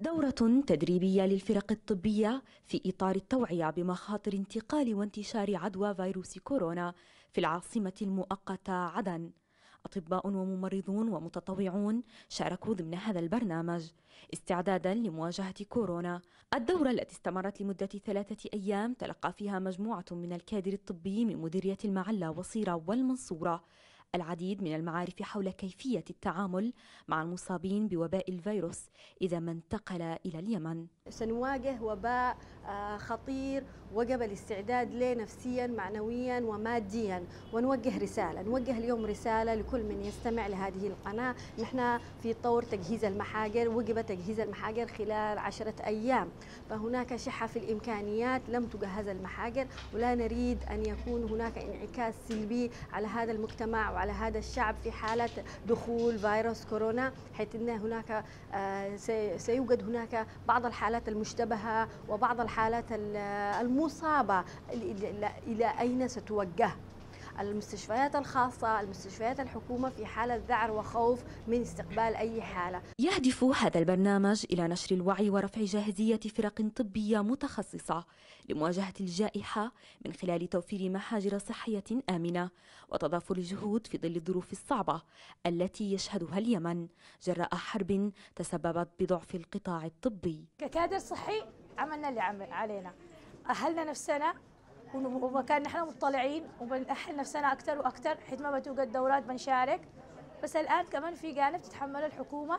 دورة تدريبية للفرق الطبية في إطار التوعية بمخاطر انتقال وانتشار عدوى فيروس كورونا في العاصمة المؤقتة عدن أطباء وممرضون ومتطوعون شاركوا ضمن هذا البرنامج استعدادا لمواجهة كورونا الدورة التي استمرت لمدة ثلاثة أيام تلقى فيها مجموعة من الكادر الطبي من مديرية المعلة وصيرة والمنصورة العديد من المعارف حول كيفية التعامل مع المصابين بوباء الفيروس إذا ما انتقل إلى اليمن سنواجه وباء آه، خطير وجب الاستعداد له نفسيا معنويا وماديا ونوجه رساله، نوجه اليوم رساله لكل من يستمع لهذه القناه، نحن في طور تجهيز المحاجر، وجب تجهيز المحاجر خلال عشرة ايام، فهناك شحه في الامكانيات لم تجهز المحاجر ولا نريد ان يكون هناك انعكاس سلبي على هذا المجتمع وعلى هذا الشعب في حاله دخول فيروس كورونا، حيث ان هناك آه، سيوجد هناك بعض الحالات الحالات المشتبهة وبعض الحالات المصابة إلى أين ستوجه المستشفيات الخاصة المستشفيات الحكومة في حالة ذعر وخوف من استقبال أي حالة يهدف هذا البرنامج إلى نشر الوعي ورفع جاهزية فرق طبية متخصصة لمواجهة الجائحة من خلال توفير محاجر صحية آمنة وتضافر الجهود في ظل الظروف الصعبة التي يشهدها اليمن جراء حرب تسببت بضعف القطاع الطبي ككادر صحي عملنا اللي علينا أهلنا نفسنا وكان نحن مطلعين وبنأهل نفسنا أكثر وأكثر حيث ما بتوجد دورات بنشارك بس الآن كمان في جانب تتحمله الحكومة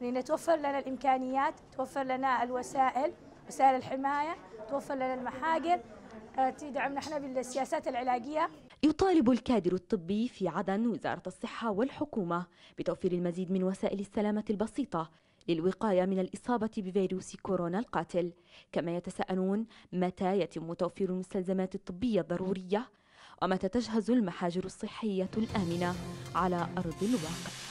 لأن يعني توفر لنا الإمكانيات توفر لنا الوسائل وسائل الحماية توفر لنا المحاجر آه، تدعم نحن بالسياسات العلاجية يطالب الكادر الطبي في عدن وزارة الصحة والحكومة بتوفير المزيد من وسائل السلامة البسيطة للوقاية من الإصابة بفيروس كورونا القاتل كما يتساءلون متى يتم توفير المستلزمات الطبية الضرورية ومتى تجهز المحاجر الصحية الآمنة على أرض الواقع